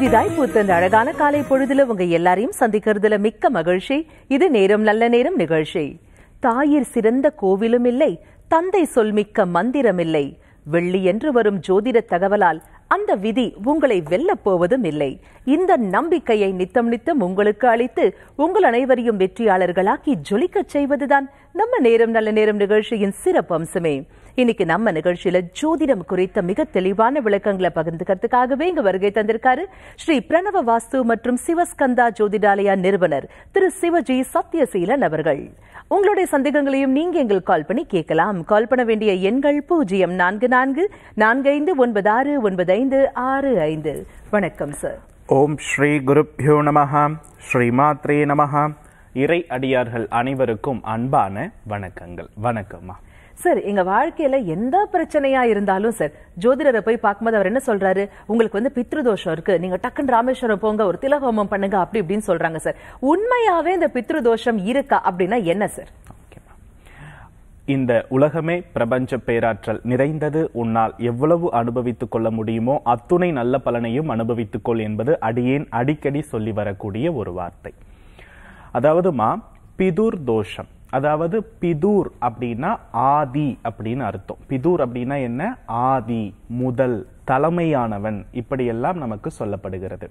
புதிதாய் புத்தந்த அழகான காலை பொழுதுல உங்க எல்லாரையும் சந்திக்கிறதுல மிக்க மகிழ்ச்சி இது நேரம் நல்ல நேரம் நிகழ்ச்சி தாயிர் சிறந்த கோவிலும் இல்லை தந்தை சொல் மிக்க மந்திரம் இல்லை வெள்ளி என்று வரும் ஜோதிட தகவலால் அந்த விதி உங்களை வெல்லப்போவதும் போவதும் இல்லை இந்த நம்பிக்கையை நித்தம் நித்தம் உங்களுக்கு அளித்து உங்கள் அனைவரையும் வெற்றியாளர்களாக்கி ஜொலிக்கச் செய்வதுதான் நம்ம நேரம் நல்ல நேரம் நிகழ்ச்சியின் சிறப்பு அம்சமே இன்னைக்கு நம்ம நிகழ்ச்சியில ஜோதிடம் குறித்த மிக தெளிவான விளக்கங்களை பகிர்ந்துக்கிறதுக்காகவே இங்க வருகை தந்திருக்காரு ஸ்ரீ பிரணவ வாஸ்து மற்றும் சிவஸ்கந்தா ஜோதிடாலயா நிறுவனர் திரு சிவஜி சத்யசீலன் அவர்கள் உங்களுடைய சந்தேகங்களையும் நீங்க எங்கள் கால் பண்ணி கேட்கலாம் கால் பண்ண வேண்டிய எண்கள் பூஜ்ஜியம் நான்கு நான்கு நான்கு ஐந்து ஒன்பது ஆறு ஒன்பது ஐந்து ஆறு ஐந்து வணக்கம் சார் ஓம் ஸ்ரீ குருப்யோ நமஹா மாத்ரே நமஹா இறை அடியார்கள் அனைவருக்கும் அன்பான வணக்கங்கள் வணக்கம்மா சார் எங்க வாழ்க்கையில எந்த பிரச்சனையா இருந்தாலும் சார் ஜோதிடரை போய் பார்க்கும்போது அவர் என்ன சொல்றாரு உங்களுக்கு வந்து பித்ருதோஷம் இருக்கு நீங்க டக்குன்னு ராமேஸ்வரம் போங்க ஒரு திலகோமம் பண்ணுங்க அப்படி இப்படின்னு சொல்றாங்க சார் உண்மையாவே இந்த பித்ருதோஷம் இருக்கா அப்படின்னா என்ன சார் இந்த உலகமே பிரபஞ்ச பேராற்றல் நிறைந்தது உன்னால் எவ்வளவு அனுபவித்துக் கொள்ள முடியுமோ அத்துணை நல்ல பலனையும் அனுபவித்துக்கொள் என்பது அடியேன் அடிக்கடி சொல்லி வரக்கூடிய ஒரு வார்த்தை அதாவதுமா பிதுர் தோஷம் அதாவது பிதூர் அப்படின்னா ஆதி அப்படின்னு அர்த்தம் பிதூர் அப்படின்னா என்ன ஆதி முதல் தலைமையானவன் இப்படியெல்லாம் நமக்கு சொல்லப்படுகிறது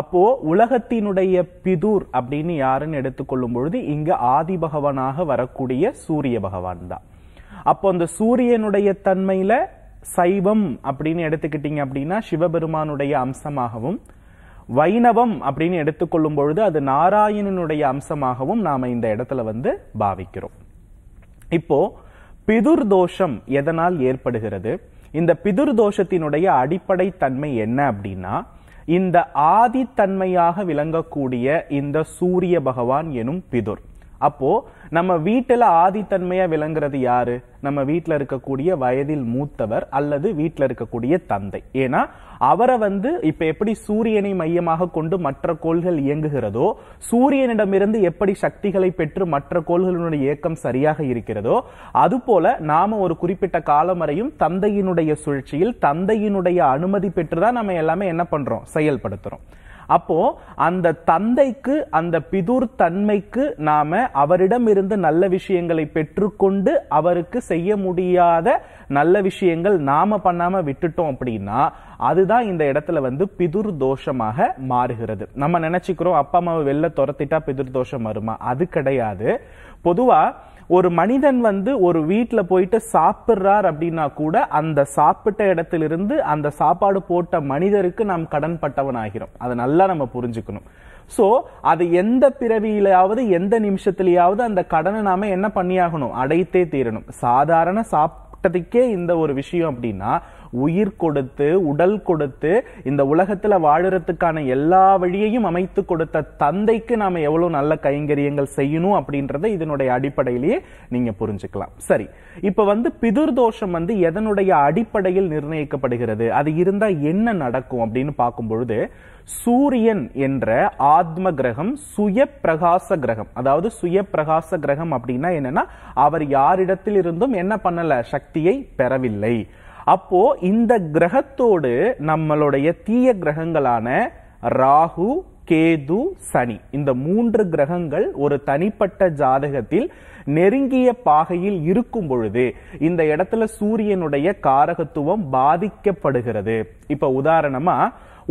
அப்போ உலகத்தினுடைய பிதூர் அப்படின்னு யாருன்னு எடுத்துக்கொள்ளும் பொழுது இங்கு ஆதி பகவானாக வரக்கூடிய சூரிய பகவான் தான் அப்போ அந்த சூரியனுடைய தன்மையில சைவம் அப்படின்னு எடுத்துக்கிட்டீங்க அப்படின்னா சிவபெருமானுடைய அம்சமாகவும் வைணவம் அப்படின்னு எடுத்துக்கொள்ளும் பொழுது அது நாராயணனுடைய அம்சமாகவும் நாம் இந்த இடத்துல வந்து பாவிக்கிறோம் இப்போ பிதுர் தோஷம் எதனால் ஏற்படுகிறது இந்த பிதுர் தோஷத்தினுடைய அடிப்படை தன்மை என்ன அப்படின்னா இந்த ஆதித்தன்மையாக விளங்கக்கூடிய இந்த சூரிய பகவான் எனும் பிதுர் அப்போ நம்ம வீட்டில் ஆதித்தன்மையாக விளங்குறது யாரு நம்ம வீட்டில் இருக்கக்கூடிய வயதில் மூத்தவர் அல்லது வீட்டில் இருக்கக்கூடிய தந்தை ஏன்னா அவரை வந்து இப்ப எப்படி சூரியனை மையமாக கொண்டு மற்ற கோள்கள் இயங்குகிறதோ சூரியனிடமிருந்து எப்படி சக்திகளை பெற்று மற்ற கோள்களினுடைய இயக்கம் சரியாக இருக்கிறதோ அதுபோல நாம ஒரு குறிப்பிட்ட காலம் வரையும் தந்தையினுடைய சுழற்சியில் தந்தையினுடைய அனுமதி பெற்றுதான் நம்ம எல்லாமே என்ன பண்றோம் செயல்படுத்துறோம் அப்போ அந்த தந்தைக்கு அந்த பிதுர் தன்மைக்கு நாம அவரிடம் இருந்து நல்ல விஷயங்களை பெற்றுக்கொண்டு அவருக்கு செய்ய முடியாத நல்ல விஷயங்கள் நாம பண்ணாம விட்டுட்டோம் அப்படின்னா அதுதான் இந்த இடத்துல வந்து பிதுர் தோஷமாக மாறுகிறது நம்ம நினைச்சுக்கிறோம் அப்பா அம்மாவை வெளில துரத்திட்டா பிதுர் தோஷம் வருமா அது கிடையாது பொதுவா ஒரு மனிதன் வந்து ஒரு வீட்டில் போயிட்டு சாப்பிட்றார் அப்படின்னா கூட அந்த சாப்பிட்ட இடத்திலிருந்து அந்த சாப்பாடு போட்ட மனிதருக்கு நாம் கடன் பட்டவன் ஆகிறோம் அதை நல்லா நம்ம புரிஞ்சுக்கணும் ஸோ அது எந்த பிறவியிலாவது எந்த நிமிஷத்துலையாவது அந்த கடனை நாம என்ன பண்ணியாகணும் அடைத்தே தீரணும் சாதாரண சாப்பிட்டதுக்கே இந்த ஒரு விஷயம் அப்படின்னா உயிர் கொடுத்து உடல் கொடுத்து இந்த உலகத்துல வாழறதுக்கான எல்லா வழியையும் அமைத்து கொடுத்த தந்தைக்கு நாம எவ்வளவு நல்ல கைங்கரியங்கள் செய்யணும் அப்படின்றத இதனுடைய அடிப்படையிலேயே நீங்க புரிஞ்சுக்கலாம் சரி இப்ப வந்து பிதுர் தோஷம் வந்து எதனுடைய அடிப்படையில் நிர்ணயிக்கப்படுகிறது அது இருந்தா என்ன நடக்கும் அப்படின்னு பார்க்கும் பொழுது சூரியன் என்ற ஆத்ம கிரகம் சுய பிரகாச கிரகம் அதாவது சுய பிரகாச கிரகம் அப்படின்னா என்னன்னா அவர் யாரிடத்தில் இருந்தும் என்ன பண்ணல சக்தியை பெறவில்லை அப்போ இந்த கிரகத்தோடு நம்மளுடைய தீய கிரகங்களான ராகு கேது சனி இந்த மூன்று கிரகங்கள் ஒரு தனிப்பட்ட ஜாதகத்தில் நெருங்கிய பாகையில் இருக்கும் பொழுது இந்த இடத்துல சூரியனுடைய காரகத்துவம் பாதிக்கப்படுகிறது இப்ப உதாரணமா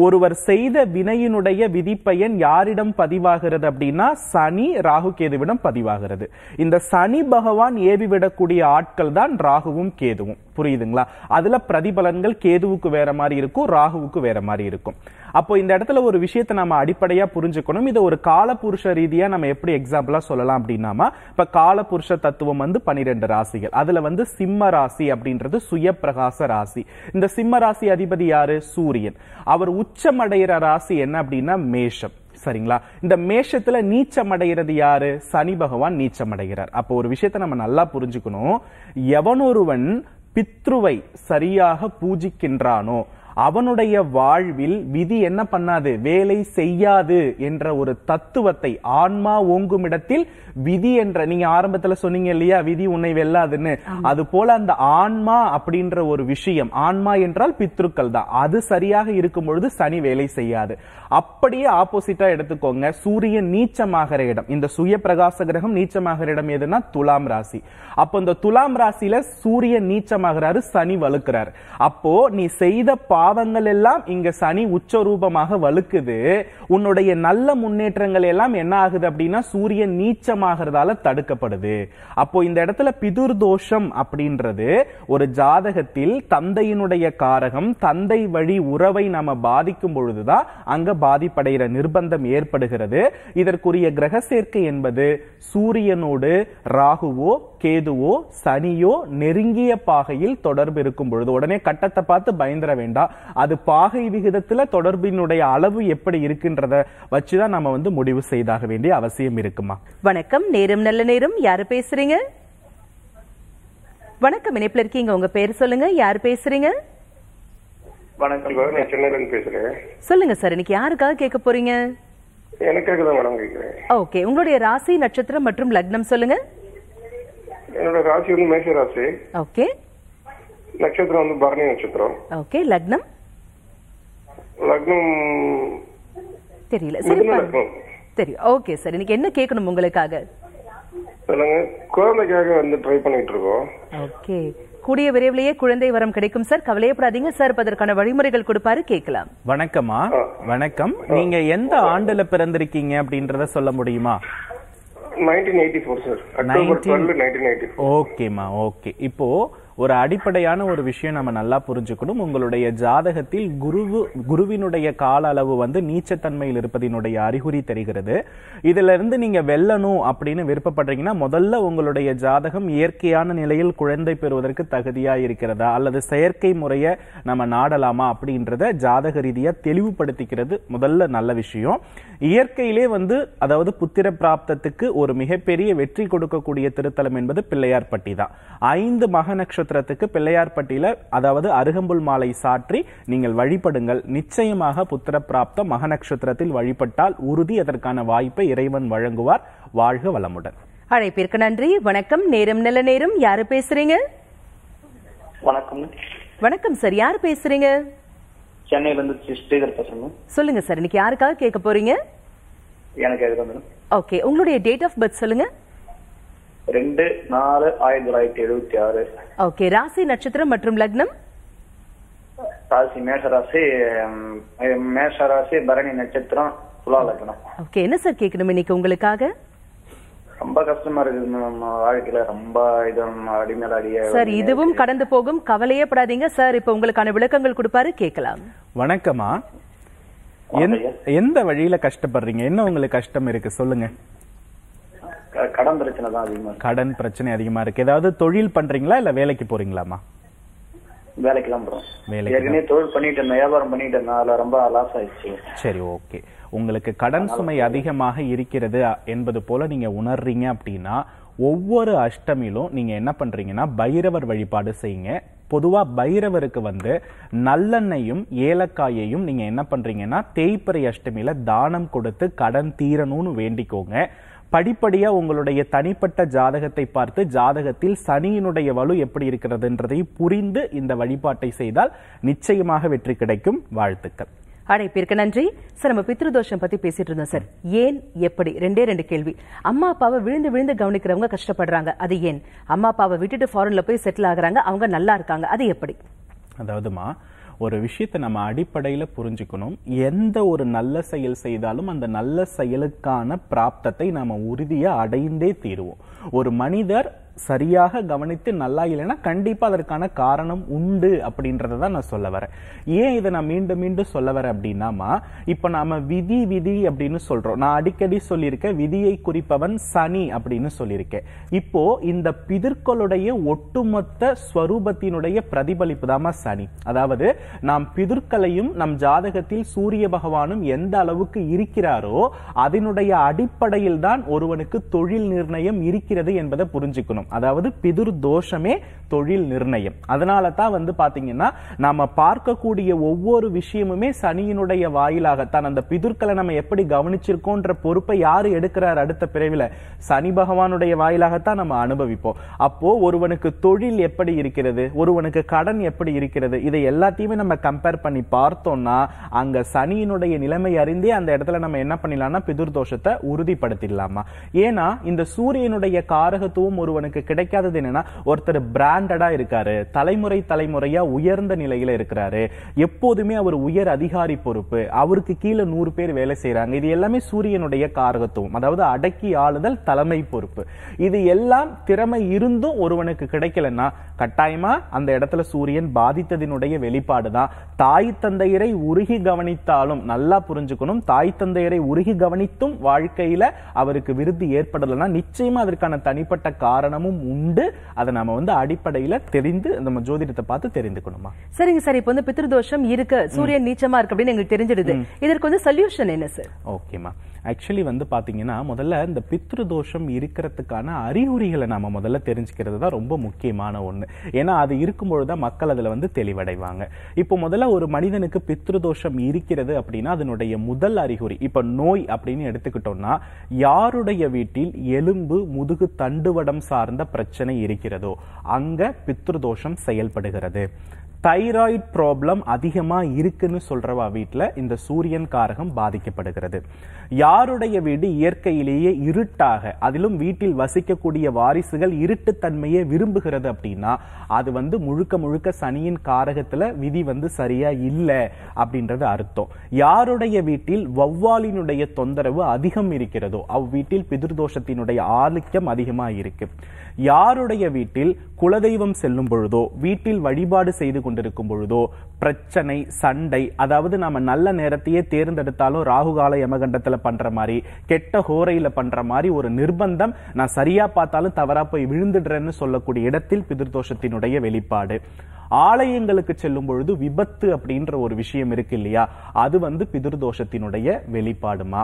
ஒருவர் செய்த வினையினுடைய விதிப்பயன் யாரிடம் பதிவாகிறது அப்படின்னா சனி ராகு கேதுவிடம் பதிவாகிறது இந்த சனி பகவான் ஏவிவிடக்கூடிய ஆட்கள் தான் ராகுவும் கேதுவும் புரியுதுங்களா அதுல பிரதிபலன்கள் கேதுவுக்கு வேற மாதிரி இருக்கும் ராகுவுக்கு வேற மாதிரி இருக்கும் அப்போ இந்த இடத்துல ஒரு விஷயத்தை நம்ம அடிப்படையாக புரிஞ்சுக்கணும் இது ஒரு காலபுருஷ ரீதியாக நம்ம எப்படி எக்ஸாம்பிளாக சொல்லலாம் அப்படின்னாமா இப்போ காலபுருஷ தத்துவம் வந்து பனிரெண்டு ராசிகள் அதில் வந்து சிம்ம ராசி அப்படின்றது சுயப்பிரகாச ராசி இந்த சிம்ம ராசி அதிபதி யாரு சூரியன் அவர் உச்சமடைகிற ராசி என்ன அப்படின்னா மேஷம் சரிங்களா இந்த மேஷத்துல நீச்சம் அடைகிறது யாரு சனி பகவான் நீச்சம் அடைகிறார் அப்போ ஒரு விஷயத்தை நம்ம நல்லா புரிஞ்சுக்கணும் எவனொருவன் பித்ருவை சரியாக பூஜிக்கின்றானோ அவனுடைய வாழ்வில் விதி என்ன பண்ணாது வேலை செய்யாது என்ற ஒரு தத்துவத்தை ஆன்மா ஓங்கும் இடத்தில் விதி என்ற நீங்க ஆரம்பத்துல சொன்னீங்க இல்லையா விதி உன்னை வெல்லாதுன்னு அது போல அந்த ஆன்மா அப்படின்ற ஒரு விஷயம் ஆன்மா என்றால் பித்ருக்கள் தான் அது சரியாக இருக்கும் பொழுது சனி வேலை செய்யாது அப்படியே ஆப்போசிட்டா எடுத்துக்கோங்க சூரியன் நீச்சமாகிற இடம் இந்த சுய பிரகாச கிரகம் நீச்சமாகிற இடம் எதுனா துலாம் ராசி அப்போ இந்த துலாம் ராசியில சூரியன் நீச்சமாகிறாரு சனி வலுக்கிறார் அப்போ நீ செய்த பா பாவங்கள் எல்லாம் இங்க சனி உச்ச ரூபமாக வலுக்குது உன்னுடைய நல்ல முன்னேற்றங்கள் எல்லாம் என்ன ஆகுது அப்படின்னா சூரியன் நீச்சமாகிறதால தடுக்கப்படுது அப்போ இந்த இடத்துல பிதுர் தோஷம் அப்படின்றது ஒரு ஜாதகத்தில் தந்தையினுடைய காரகம் தந்தை வழி உறவை நாம பாதிக்கும் பொழுதுதான் அங்க பாதிப்படைகிற நிர்பந்தம் ஏற்படுகிறது இதற்குரிய கிரக சேர்க்கை என்பது சூரியனோடு ராகுவோ கேதுவோ சனியோ நெருங்கிய பாகையில் தொடர்பு இருக்கும் பொழுது உடனே கட்டத்தை பார்த்து பயந்துட வேண்டாம் அது பாகை விகிதத்தில் தொடர்பினுடைய அளவு எப்படி இருக்குன்றத வச்சுதான் நம்ம வந்து முடிவு செய்தாக வேண்டிய அவசியம் இருக்குமா வணக்கம் நேரம் நல்ல நேரம் யாரு பேசுறீங்க வணக்கம் இணைப்புல இருக்கீங்க உங்க பேர் சொல்லுங்க யார் பேசுறீங்க வணக்கம் பேசுறேன் சொல்லுங்க சார் இன்னைக்கு யாருக்காக கேட்க போறீங்க எனக்காக தான் மேடம் கேட்கிறேன் ஓகே உங்களுடைய ராசி நட்சத்திரம் மற்றும் லக்னம் சொல்லுங்க என்னோட ராசி வந்து மேஷ ராசி ஓகே நட்சத்திரம் வந்து பரணி நட்சத்திரம் ஓகே லக்னம் லக்னம் தெரியல சரி தெரியும் ஓகே சார் இன்னைக்கு என்ன கேட்கணும் உங்களுக்காக சொல்லுங்க குழந்தைக்காக வந்து ட்ரை பண்ணிட்டு இருக்கோம் ஓகே கூடிய விரைவிலேயே குழந்தை வரம் கிடைக்கும் சார் கவலையப்படாதீங்க சார் அதற்கான வழிமுறைகள் கொடுப்பாரு கேட்கலாம் வணக்கமா வணக்கம் நீங்க எந்த ஆண்டுல பிறந்திருக்கீங்க அப்படின்றத சொல்ல முடியுமா nineteen eighty four sir October twelve nineteen eighty ஓகேம்மா ஓகே இப்போது ஒரு அடிப்படையான ஒரு விஷயம் நம்ம நல்லா புரிஞ்சுக்கணும் உங்களுடைய ஜாதகத்தில் குருவு குருவினுடைய கால அளவு வந்து நீச்சத்தன்மையில் இருப்பதினுடைய அறிகுறி தெரிகிறது இதுல இருந்து நீங்க வெல்லணும் அப்படின்னு விருப்பப்படுறீங்கன்னா முதல்ல உங்களுடைய ஜாதகம் இயற்கையான நிலையில் குழந்தை பெறுவதற்கு தகுதியா இருக்கிறதா அல்லது செயற்கை முறையை நம்ம நாடலாமா அப்படின்றத ஜாதக ரீதியாக தெளிவுபடுத்திக்கிறது முதல்ல நல்ல விஷயம் இயற்கையிலே வந்து அதாவது புத்திர பிராப்தத்துக்கு ஒரு மிகப்பெரிய வெற்றி கொடுக்கக்கூடிய திருத்தலம் என்பது பிள்ளையார்பட்டி தான் ஐந்து மகநக்ஷ நட்சத்திரத்துக்கு பிள்ளையார்பட்டியில அதாவது அருகம்புல் மாலை சாற்றி நீங்கள் வழிபடுங்கள் நிச்சயமாக புத்திர பிராப்த மக நட்சத்திரத்தில் வழிபட்டால் உறுதி அதற்கான வாய்ப்பை இறைவன் வழங்குவார் வாழ்க வளமுடன் அழைப்பிற்கு நன்றி வணக்கம் நேரம் நல்ல நேரம் யாரு பேசுறீங்க வணக்கம் வணக்கம் சார் யாரு பேசுறீங்க சென்னையில இருந்து ஸ்ரீதர் பேசுறேன் சொல்லுங்க சார் இன்னைக்கு யாருக்காக கேட்க போறீங்க எனக்கு ஓகே உங்களுடைய டேட் ஆஃப் பர்த் சொல்லுங்க ரெண்டு நாலு ஆயிரத்தி தொள்ளாயிரத்தி எழுபத்தி ஆறு ஓகே ராசி நட்சத்திரம் மற்றும் லக்னம் ராசி மேஷராசி மேஷராசி பரணி நட்சத்திரம் துலா லக்னம் ஓகே என்ன சார் கேட்கணும் இன்னைக்கு உங்களுக்காக ரொம்ப கஷ்டமா இருக்குது மேம் வாழ்க்கையில ரொம்ப இதம் அடிமேல அடிய சார் இதுவும் கடந்து போகும் கவலையே படாதீங்க சார் இப்ப உங்களுக்கான விளக்கங்கள் கொடுப்பாரு கேட்கலாம் வணக்கமா எந்த வழியில கஷ்டப்படுறீங்க என்ன உங்களுக்கு கஷ்டம் இருக்கு சொல்லுங்க கடன் பிரச்சனை தான் அதிகமா கடன் பிரச்சனை அதிகமா இருக்கு ஏதாவது தொழில் பண்றீங்களா இல்ல வேலைக்கு போறீங்களாமா வேலைக்கெல்லாம் போறோம் ஏற்கனவே தொழில் பண்ணிட்டு இருந்தேன் வியாபாரம் பண்ணிட்டு இருந்தேன் ரொம்ப லாஸ் ஆயிடுச்சு சரி ஓகே உங்களுக்கு கடன் சுமை அதிகமாக இருக்கிறது என்பது போல நீங்க உணர்றீங்க அப்படின்னா ஒவ்வொரு அஷ்டமிலும் நீங்க என்ன பண்றீங்கன்னா பைரவர் வழிபாடு செய்யுங்க பொதுவா பைரவருக்கு வந்து நல்லெண்ணையும் ஏலக்காயையும் நீங்க என்ன பண்றீங்கன்னா தேய்ப்பறை அஷ்டமியில தானம் கொடுத்து கடன் தீரணும்னு வேண்டிக்கோங்க படிப்படியாக உங்களுடைய தனிப்பட்ட ஜாதகத்தை பார்த்து ஜாதகத்தில் சனியினுடைய வலு எப்படி இருக்கிறதுன்றதை புரிந்து இந்த வழிபாட்டை செய்தால் நிச்சயமாக வெற்றி கிடைக்கும் வாழ்த்துக்கள் அழைப்பிற்கு நன்றி சார் நம்ம பித்ருதோஷம் பத்தி பேசிட்டு இருந்தோம் சார் ஏன் எப்படி ரெண்டே ரெண்டு கேள்வி அம்மா அப்பாவை விழுந்து விழுந்து கவனிக்கிறவங்க கஷ்டப்படுறாங்க அது ஏன் அம்மா அப்பாவை விட்டுட்டு ஃபாரின்ல போய் செட்டில் ஆகுறாங்க அவங்க நல்லா இருக்காங்க அது எப்படி அதாவதுமா ஒரு விஷயத்தை நம்ம அடிப்படையில் புரிஞ்சுக்கணும் எந்த ஒரு நல்ல செயல் செய்தாலும் அந்த நல்ல செயலுக்கான பிராப்தத்தை நாம் உறுதியாக அடைந்தே தீருவோம் ஒரு மனிதர் சரியாக கவனித்து நல்லா இல்லைன்னா கண்டிப்பாக அதற்கான காரணம் உண்டு அப்படின்றத தான் நான் சொல்ல வரேன் ஏன் இதை நான் மீண்டும் மீண்டும் சொல்ல வரேன் அப்படின்னாமா இப்போ நாம் விதி விதி அப்படின்னு சொல்கிறோம் நான் அடிக்கடி சொல்லியிருக்கேன் விதியை குறிப்பவன் சனி அப்படின்னு சொல்லியிருக்கேன் இப்போ இந்த பிதிர்களுடைய ஒட்டுமொத்த ஸ்வரூபத்தினுடைய பிரதிபலிப்பு தாமா சனி அதாவது நாம் பிதிர்களையும் நம் ஜாதகத்தில் சூரிய பகவானும் எந்த அளவுக்கு இருக்கிறாரோ அதனுடைய அடிப்படையில் தான் ஒருவனுக்கு தொழில் நிர்ணயம் இருக்கிறது இருக்கிறது என்பதை புரிஞ்சுக்கணும் அதாவது பிதுர் தோஷமே தொழில் நிர்ணயம் அதனால தான் வந்து பாத்தீங்கன்னா நாம பார்க்கக்கூடிய ஒவ்வொரு விஷயமுமே சனியினுடைய வாயிலாகத்தான் அந்த பிதுர்களை நம்ம எப்படி கவனிச்சிருக்கோன்ற பொறுப்பை யாரு எடுக்கிறார் அடுத்த பிறவில சனி பகவானுடைய வாயிலாகத்தான் நம்ம அனுபவிப்போம் அப்போ ஒருவனுக்கு தொழில் எப்படி இருக்கிறது ஒருவனுக்கு கடன் எப்படி இருக்கிறது இதை எல்லாத்தையுமே நம்ம கம்பேர் பண்ணி பார்த்தோம்னா அங்க சனியினுடைய நிலைமை அறிந்தே அந்த இடத்துல நம்ம என்ன பண்ணிடலாம்னா பிதுர் தோஷத்தை உறுதிப்படுத்திடலாமா ஏன்னா இந்த சூரியனுடைய காரகத்துவம் ஒருவனுக்கு கிடைக்காதது என்னன்னா ஒருத்தர் பிராண்டடா இருக்காரு தலைமுறை தலைமுறையா உயர்ந்த நிலையில இருக்கிறாரு எப்போதுமே அவர் உயர் அதிகாரி பொறுப்பு அவருக்கு கீழே நூறு பேர் வேலை செய்யறாங்க இது எல்லாமே சூரியனுடைய காரகத்துவம் அதாவது அடக்கி ஆளுதல் தலைமை பொறுப்பு இது எல்லாம் திறமை இருந்தும் ஒருவனுக்கு கிடைக்கலன்னா கட்டாயமா அந்த இடத்துல சூரியன் பாதித்ததினுடைய வெளிப்பாடு தான் தாய் தந்தையரை உருகி கவனித்தாலும் நல்லா புரிஞ்சுக்கணும் தாய் தந்தையரை உருகி கவனித்தும் வாழ்க்கையில அவருக்கு விருது ஏற்படலைன்னா நிச்சயமா அதற்கான அதுக்கான தனிப்பட்ட காரணமும் உண்டு அதை நம்ம வந்து அடிப்படையில தெரிந்து நம்ம ஜோதிடத்தை பார்த்து தெரிந்துக்கணுமா சரிங்க சார் இப்போ வந்து பித்ருதோஷம் இருக்க சூரியன் நீச்சமா இருக்கு அப்படின்னு எங்களுக்கு தெரிஞ்சிடுது இதற்கு வந்து சொல்யூஷன் என்ன சார் ஓகேமா ஆக்சுவலி வந்து பார்த்தீங்கன்னா முதல்ல இந்த பித்ருதோஷம் இருக்கிறதுக்கான அறிகுறிகளை நம்ம முதல்ல தெரிஞ்சுக்கிறது தான் ரொம்ப முக்கியமான ஒன்று ஏன்னா அது இருக்கும்பொழுது தான் மக்கள் அதில் வந்து தெளிவடைவாங்க இப்போ முதல்ல ஒரு மனிதனுக்கு பித்ருதோஷம் இருக்கிறது அப்படின்னா அதனுடைய முதல் அறிகுறி இப்போ நோய் அப்படின்னு எடுத்துக்கிட்டோம்னா யாருடைய வீட்டில் எலும்பு முதுகு முதுகு தண்டுவடம் சார்ந்த பிரச்சனை இருக்கிறதோ அங்க பித்ருதோஷம் செயல்படுகிறது தைராய்ட் ப்ராப்ளம் அதிகமாக இருக்குன்னு சொல்கிறவா வீட்டில் இந்த சூரியன் காரகம் பாதிக்கப்படுகிறது யாருடைய வீடு இயற்கையிலேயே இருட்டாக அதிலும் வீட்டில் வசிக்கக்கூடிய வாரிசுகள் தன்மையை விரும்புகிறது அப்படின்னா அது வந்து முழுக்க முழுக்க சனியின் காரகத்தில் விதி வந்து சரியா இல்லை அப்படின்றது அர்த்தம் யாருடைய வீட்டில் வௌவாலினுடைய தொந்தரவு அதிகம் இருக்கிறதோ அவ்வீட்டில் பிதிர்தோஷத்தினுடைய ஆதிக்கம் அதிகமாக இருக்கு யாருடைய வீட்டில் குலதெய்வம் செல்லும் பொழுதோ வீட்டில் வழிபாடு செய்து கொண்டு கொண்டிருக்கும் பொழுதோ பிரச்சனை சண்டை அதாவது நாம நல்ல நேரத்தையே தேர்ந்தெடுத்தாலும் ராகுகால யமகண்டத்தில் பண்ற மாதிரி கெட்ட ஹோரையில் பண்ற மாதிரி ஒரு நிர்பந்தம் நான் சரியா பார்த்தாலும் தவறா போய் விழுந்துடுறேன்னு சொல்லக்கூடிய இடத்தில் பிதிர்தோஷத்தினுடைய வெளிப்பாடு ஆலயங்களுக்கு செல்லும் பொழுது விபத்து அப்படின்ற ஒரு விஷயம் இருக்கு இல்லையா அது வந்து பிதிர்தோஷத்தினுடைய வெளிப்பாடுமா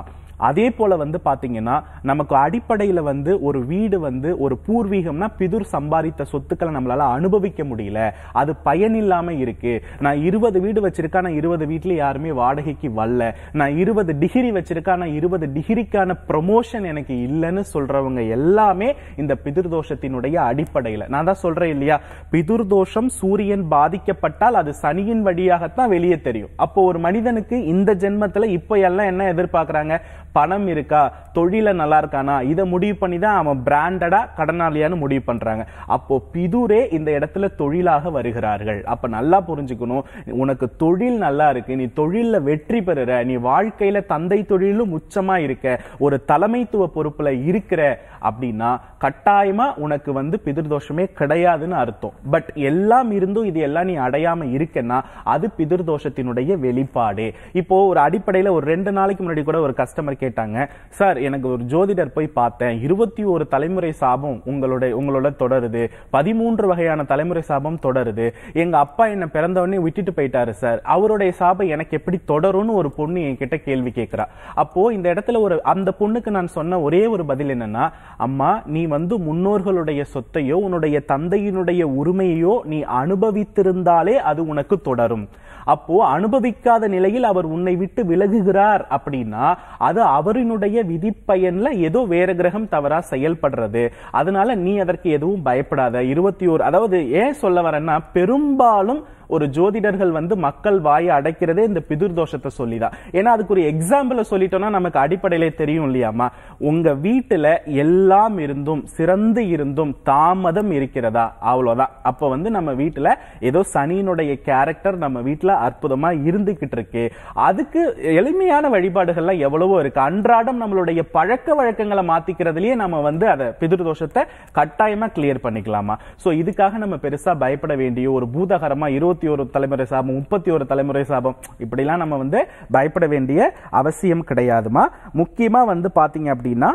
அதே போல வந்து பாத்தீங்கன்னா நமக்கு அடிப்படையில வந்து ஒரு வீடு வந்து ஒரு பூர்வீகம்னா பிதுர் சம்பாதித்த சொத்துக்களை நம்மளால அனுபவிக்க முடியல அது பயனில்லாம இருக்கு நான் இருபது வீடு வச்சிருக்கா நான் இருபது வீட்டுல யாருமே வாடகைக்கு வரல நான் இருபது டிகிரி வச்சிருக்கா நான் இருபது டிகிரிக்கான ப்ரொமோஷன் எனக்கு இல்லைன்னு சொல்றவங்க எல்லாமே இந்த பிதுர்தோஷத்தினுடைய அடிப்படையில நான் தான் சொல்றேன் இல்லையா பிதுர்தோஷம் சூரியன் பாதிக்கப்பட்டால் அது சனியின் வழியாகத்தான் வெளியே தெரியும் அப்போ ஒரு மனிதனுக்கு இந்த ஜென்மத்துல இப்ப எல்லாம் என்ன எதிர்பார்க்கிறாங்க பணம் இருக்கா தொழில நல்லா இருக்கானா இதை முடிவு பண்ணி தான் அவன் பிராண்டடா கடனாளியான்னு முடிவு பண்றாங்க அப்போ பிதுரே இந்த இடத்துல தொழிலாக வருகிறார்கள் அப்ப நல்லா புரிஞ்சுக்கணும் உனக்கு தொழில் நல்லா இருக்கு நீ தொழில வெற்றி பெறுற நீ வாழ்க்கையில தந்தை தொழிலும் உச்சமா இருக்க ஒரு தலைமைத்துவ பொறுப்புல இருக்கிற அப்படின்னா கட்டாயமா உனக்கு வந்து பிதிர்தோஷமே கிடையாதுன்னு அர்த்தம் பட் எல்லாம் இருந்தும் இது எல்லாம் நீ அடையாம இருக்கேன்னா அது பிதிர்தோஷத்தினுடைய வெளிப்பாடு இப்போ ஒரு அடிப்படையில் ஒரு ரெண்டு நாளைக்கு முன்னாடி கூட ஒரு கஸ்டமர் கேட்டாங்க சார் எனக்கு ஒரு ஜோதிடர் போய் பார்த்தேன் இருபத்தி ஒரு தலைமுறை சாபம் உங்களுடைய உங்களோட தொடருது பதிமூன்று வகையான தலைமுறை சாபம் தொடருது எங்க அப்பா என்ன பிறந்தவொடனே விட்டுட்டு போயிட்டாரு சார் அவருடைய சாபம் எனக்கு எப்படி தொடரும்னு ஒரு பொண்ணு என்கிட்ட கேள்வி கேட்கிறா அப்போ இந்த இடத்துல ஒரு அந்த பொண்ணுக்கு நான் சொன்ன ஒரே ஒரு பதில் என்னன்னா அம்மா நீ வந்து முன்னோர்களுடைய சொத்தையோ உன்னுடைய தந்தையினுடைய உரிமையோ நீ அனுபவித்திருந்தாலே அது உனக்கு தொடரும் அப்போ அனுபவிக்காத நிலையில் அவர் உன்னை விட்டு விலகுகிறார் அப்படின்னா அது அவரினுடைய விதிப்பயன்ல ஏதோ வேற கிரகம் தவறா செயல்படுறது அதனால நீ அதற்கு எதுவும் பயப்படாத இருபத்தி ஓர் அதாவது ஏன் சொல்ல வரேன்னா பெரும்பாலும் ஒரு ஜோதிடர்கள் வந்து மக்கள் வாயை அடைக்கிறதே இந்த பிதுர் தோஷத்தை சொல்லிதான் ஏன்னா அதுக்கு ஒரு எக்ஸாம்பிளை சொல்லிட்டோம்னா நமக்கு அடிப்படையிலே தெரியும் இல்லையாமா உங்க வீட்டுல எல்லாம் இருந்தும் சிறந்து இருந்தும் தாமதம் இருக்கிறதா அவ்வளவுதான் அப்ப வந்து நம்ம வீட்டுல ஏதோ சனியினுடைய கேரக்டர் நம்ம வீட்டுல அற்புதமா இருந்துகிட்டு இருக்கு அதுக்கு எளிமையான வழிபாடுகள்லாம் எவ்வளவோ இருக்கு அன்றாடம் நம்மளுடைய பழக்க வழக்கங்களை மாத்திக்கிறதுலயே நம்ம வந்து அதை பிதிர் தோஷத்தை கட்டாயமா கிளியர் பண்ணிக்கலாமா சோ இதுக்காக நம்ம பெருசா பயப்பட வேண்டிய ஒரு பூதகரமா இருபத்தி இருபத்தி ஒரு தலைமுறை சாபம் முப்பத்தி ஒரு தலைமுறை சாபம் இப்படிலாம் நம்ம வந்து பயப்பட வேண்டிய அவசியம் கிடையாதுமா முக்கியமாக வந்து பார்த்தீங்க அப்படின்னா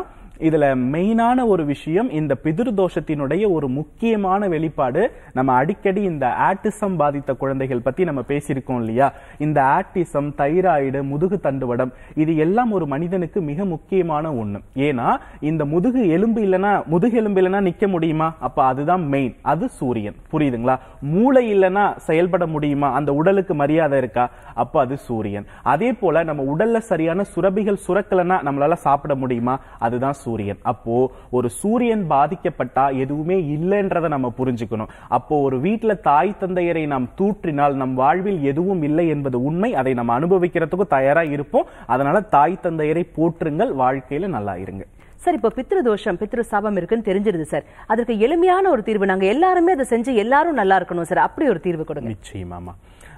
இதுல மெயினான ஒரு விஷயம் இந்த தோஷத்தினுடைய ஒரு முக்கியமான வெளிப்பாடு நம்ம அடிக்கடி இந்த ஆட்டிசம் பாதித்த குழந்தைகள் பத்தி நம்ம பேசியிருக்கோம் இல்லையா இந்த ஆட்டிசம் தைராய்டு முதுகு தண்டுவடம் இது எல்லாம் ஒரு மனிதனுக்கு மிக முக்கியமான ஒண்ணு ஏன்னா இந்த முதுகு எலும்பு இல்லைன்னா முதுகு எலும்பு இல்லைன்னா நிக்க முடியுமா அப்ப அதுதான் மெயின் அது சூரியன் புரியுதுங்களா மூளை இல்லைன்னா செயல்பட முடியுமா அந்த உடலுக்கு மரியாதை இருக்கா அப்ப அது சூரியன் அதே போல நம்ம உடல்ல சரியான சுரபிகள் சுரக்கலன்னா நம்மளால சாப்பிட முடியுமா அதுதான் சூரியன் அப்போ ஒரு சூரியன் பாதிக்கப்பட்டா எதுவுமே இல்லைன்றதை நம்ம புரிஞ்சுக்கணும் அப்போ ஒரு வீட்டில் தாய் தந்தையரை நாம் தூற்றினால் நம் வாழ்வில் எதுவும் இல்லை என்பது உண்மை அதை நம்ம அனுபவிக்கிறதுக்கும் தயாரா இருப்போம் அதனால தாய் தந்தையரை போற்றுங்கள் வாழ்க்கையில நல்லா இருங்க சார் இப்போ பித்ரு தோஷம் பித்ரு சாபம் இருக்குன்னு தெரிஞ்சிருது சார் அதற்கு எளிமையான ஒரு தீர்வு நாங்க எல்லாருமே அதை செஞ்சு எல்லாரும் நல்லா இருக்கணும் சார் அப்படி ஒரு தீர்வு கொடுங்க நிச்சயமாமா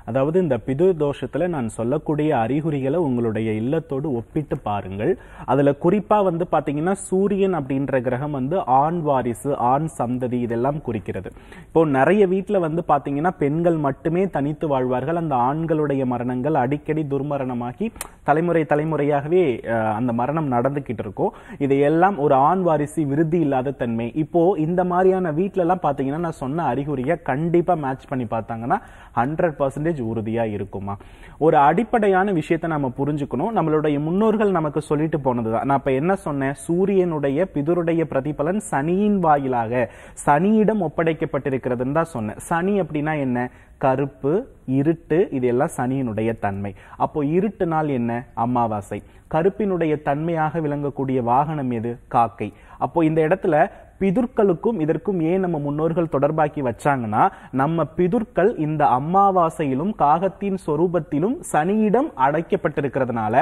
அதாவது இந்த பிது தோஷத்தில் நான் சொல்லக்கூடிய அறிகுறிகளை உங்களுடைய இல்லத்தோடு ஒப்பிட்டு பாருங்கள் அதில் குறிப்பாக வந்து பார்த்தீங்கன்னா சூரியன் அப்படின்ற கிரகம் வந்து ஆண் வாரிசு ஆண் சந்ததி இதெல்லாம் குறிக்கிறது இப்போ நிறைய வீட்டில் வந்து பார்த்தீங்கன்னா பெண்கள் மட்டுமே தனித்து வாழ்வார்கள் அந்த ஆண்களுடைய மரணங்கள் அடிக்கடி துர்மரணமாகி தலைமுறை தலைமுறையாகவே அந்த மரணம் நடந்துக்கிட்டு இருக்கும் இதையெல்லாம் ஒரு ஆண் வாரிசு விருதி இல்லாத தன்மை இப்போ இந்த மாதிரியான வீட்டிலலாம் பார்த்தீங்கன்னா நான் சொன்ன அறிகுறியை கண்டிப்பாக மேட்ச் பண்ணி பார்த்தாங்கன்னா ஹண்ட்ரட் பர்சன்டேஜ் நாலேஜ் உறுதியா இருக்குமா ஒரு அடிப்படையான விஷயத்த நம்ம புரிஞ்சுக்கணும் நம்மளுடைய முன்னோர்கள் நமக்கு சொல்லிட்டு போனதுதான் நான் இப்ப என்ன சொன்னேன் சூரியனுடைய பிதுருடைய பிரதிபலன் சனியின் வாயிலாக சனியிடம் ஒப்படைக்கப்பட்டிருக்கிறதுன்னு தான் சொன்னேன் சனி அப்படின்னா என்ன கருப்பு இருட்டு இதெல்லாம் சனியினுடைய தன்மை அப்போ இருட்டு நாள் என்ன அமாவாசை கருப்பினுடைய தன்மையாக விளங்கக்கூடிய வாகனம் எது காக்கை அப்போ இந்த இடத்துல பிதுர்களுக்கும் இதற்கும் ஏன் நம்ம முன்னோர்கள் தொடர்பாக்கி வச்சாங்கன்னா நம்ம பிதுர்கள் இந்த அம்மாவாசையிலும் காகத்தின் சொரூபத்திலும் சனியிடம் அடைக்கப்பட்டிருக்கிறதுனால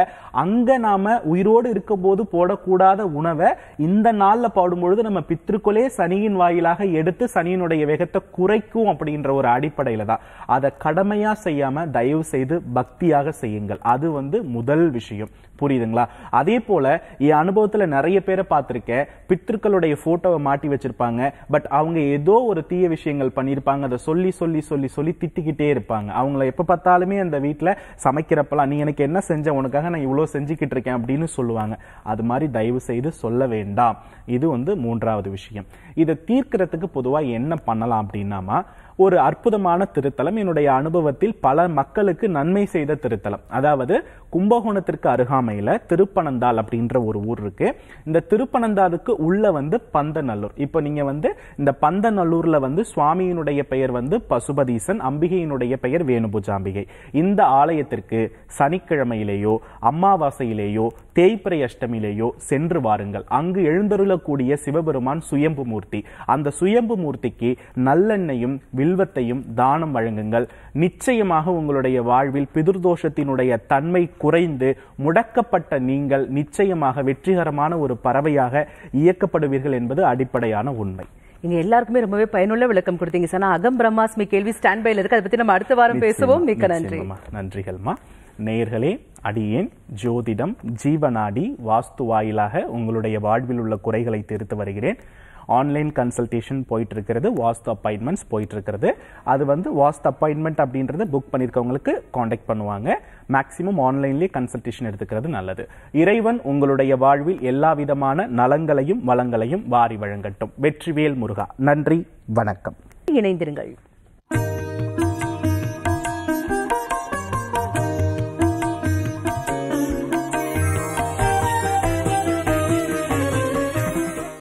அங்க நாம உயிரோடு இருக்கும்போது போடக்கூடாத உணவை இந்த நாளில் பாடும்பொழுது நம்ம பித்திருக்களே சனியின் வாயிலாக எடுத்து சனியினுடைய வேகத்தை குறைக்கும் அப்படின்ற ஒரு அடிப்படையில் தான் அதை கடமையாக செய்யாமல் தயவு செய்து பக்தியாக செய்யுங்கள் அது வந்து முதல் விஷயம் புரியுதுங்களா அதே போல என் அனுபவத்துல நிறைய பேரை பார்த்துருக்கேன் பித்திருக்களுடைய போட்டோவை மாட்டி வச்சிருப்பாங்க பட் அவங்க ஏதோ ஒரு தீய விஷயங்கள் பண்ணியிருப்பாங்க அதை சொல்லி சொல்லி சொல்லி சொல்லி திட்டிக்கிட்டே இருப்பாங்க அவங்கள எப்ப பார்த்தாலுமே அந்த வீட்டில் சமைக்கிறப்பெல்லாம் நீ எனக்கு என்ன செஞ்ச உனக்காக நான் இவ்வளோ செஞ்சுக்கிட்டு இருக்கேன் அப்படின்னு சொல்லுவாங்க அது மாதிரி தயவு செய்து சொல்ல வேண்டாம் இது வந்து மூன்றாவது விஷயம் இதை தீர்க்கிறதுக்கு பொதுவாக என்ன பண்ணலாம் அப்படின்னாமா ஒரு அற்புதமான திருத்தலம் என்னுடைய அனுபவத்தில் பல மக்களுக்கு நன்மை செய்த திருத்தலம் அதாவது கும்பகோணத்திற்கு அருகாமையில் திருப்பனந்தாள் அப்படின்ற ஒரு ஊர் இருக்கு இந்த திருப்பனந்தாளுக்கு உள்ள வந்து பந்தநல்லூர் இப்போ நீங்க வந்து இந்த பந்தநல்லூர்ல வந்து சுவாமியினுடைய பெயர் வந்து பசுபதீசன் அம்பிகையினுடைய பெயர் வேணுபூஜாம்பிகை இந்த ஆலயத்திற்கு சனிக்கிழமையிலேயோ அமாவாசையிலேயோ தேய்பிரை அஷ்டமியிலேயோ சென்று வாருங்கள் அங்கு எழுந்தருளக்கூடிய சிவபெருமான் சுயம்பு மூர்த்தி அந்த சுயம்பு மூர்த்திக்கு நல்லெண்ணையும் வில்வத்தையும் தானம் வழங்குங்கள் நிச்சயமாக உங்களுடைய வாழ்வில் பிதிர்தோஷத்தினுடைய தன்மை குறைந்து முடக்கப்பட்ட நீங்கள் நிச்சயமாக வெற்றிகரமான ஒரு பறவையாக இயக்கப்படுவீர்கள் என்பது அடிப்படையான உண்மை இங்க எல்லாருக்குமே ரொம்பவே பயனுள்ள விளக்கம் கொடுத்தீங்க சார் அகம் பிரம்மாஸ்மி கேள்வி ஸ்டாண்ட் பைல இருக்கு அதை பத்தி நம்ம அடுத்த வாரம் பேசுவோம் மிக்க நன்றி நன்றிகள்மா நேர்களே அடியேன் ஜோதிடம் ஜீவநாடி வாஸ்து வாயிலாக உங்களுடைய வாழ்வில் உள்ள குறைகளை திருத்து வருகிறேன் ஆன்லைன் கன்சல்டேஷன் போயிட்டுருக்கிறது வாஸ்து அப்பாயின்மெண்ட்ஸ் இருக்கிறது அது வந்து வாஸ்து அப்பாயின்மெண்ட் அப்படின்றத புக் பண்ணியிருக்கவங்களுக்கு காண்டாக்ட் பண்ணுவாங்க மேக்ஸிமம் ஆன்லைன்லேயே கன்சல்டேஷன் எடுத்துக்கிறது நல்லது இறைவன் உங்களுடைய வாழ்வில் எல்லா விதமான நலங்களையும் வளங்களையும் வாரி வழங்கட்டும் வெற்றிவேல் முருகா நன்றி வணக்கம் இணைந்திருங்கள்